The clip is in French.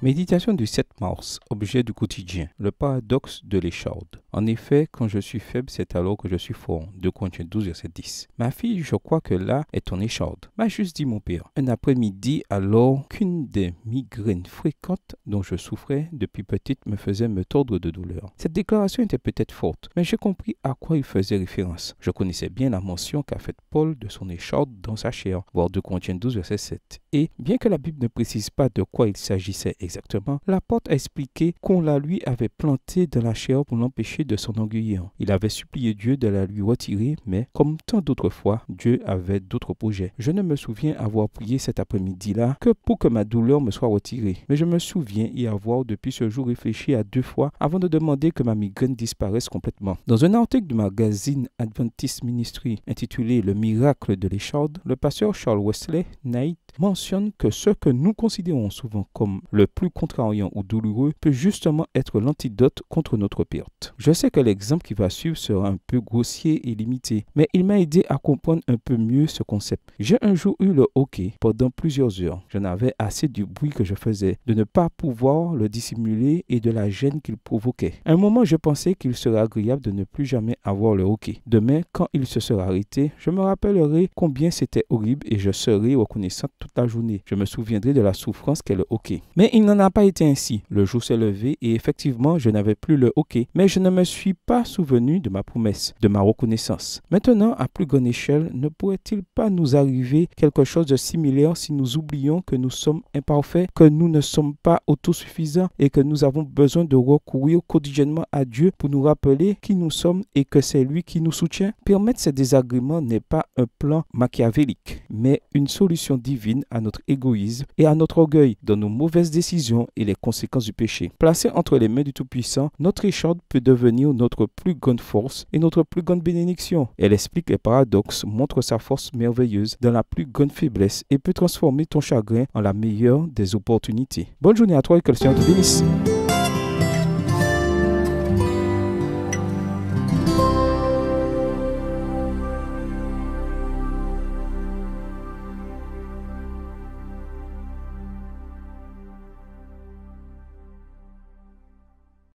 Méditation du 7 mars, objet du quotidien, le paradoxe de l'écharde. En effet, quand je suis faible, c'est alors que je suis fort. 2 Corinthiens 12, verset 10. Ma fille, je crois que là est ton écharde. M'a juste dit mon père. Un après-midi, alors qu'une des migraines fréquentes dont je souffrais depuis petite me faisait me tordre de douleur. Cette déclaration était peut-être forte, mais j'ai compris à quoi il faisait référence. Je connaissais bien la mention qu'a faite Paul de son écharde dans sa chair, voir 2 Corinthiens 12, verset 7. Et, bien que la Bible ne précise pas de quoi il s'agissait exactement, porte a expliqué qu'on la lui avait plantée dans la chair pour l'empêcher de son Il avait supplié Dieu de la lui retirer, mais comme tant d'autres fois, Dieu avait d'autres projets. Je ne me souviens avoir prié cet après-midi-là que pour que ma douleur me soit retirée, mais je me souviens y avoir depuis ce jour réfléchi à deux fois avant de demander que ma migraine disparaisse complètement. Dans un article du magazine Adventist Ministry intitulé Le miracle de l'écharde, le pasteur Charles Wesley Knight mentionne que ce que nous considérons souvent comme le plus contrariant ou douloureux peut justement être l'antidote contre notre perte. Je je sais que l'exemple qui va suivre sera un peu grossier et limité, mais il m'a aidé à comprendre un peu mieux ce concept. J'ai un jour eu le hockey pendant plusieurs heures. Je n'avais assez du bruit que je faisais, de ne pas pouvoir le dissimuler et de la gêne qu'il provoquait. un moment, je pensais qu'il serait agréable de ne plus jamais avoir le hockey. Demain, quand il se sera arrêté, je me rappellerai combien c'était horrible et je serai reconnaissante toute la journée. Je me souviendrai de la souffrance qu'est le hockey. Mais il n'en a pas été ainsi. Le jour s'est levé et effectivement, je n'avais plus le hockey, mais je ne suis pas souvenu de ma promesse, de ma reconnaissance. Maintenant, à plus grande échelle, ne pourrait-il pas nous arriver quelque chose de similaire si nous oublions que nous sommes imparfaits, que nous ne sommes pas autosuffisants et que nous avons besoin de recourir quotidiennement à Dieu pour nous rappeler qui nous sommes et que c'est lui qui nous soutient Permettre ces désagréments n'est pas un plan machiavélique, mais une solution divine à notre égoïsme et à notre orgueil dans nos mauvaises décisions et les conséquences du péché. Placé entre les mains du Tout-Puissant, notre écharde peut devenir notre plus grande force et notre plus grande bénédiction. Elle explique les paradoxes, montre sa force merveilleuse dans la plus grande faiblesse et peut transformer ton chagrin en la meilleure des opportunités. Bonne journée à toi et que le Seigneur te bénisse.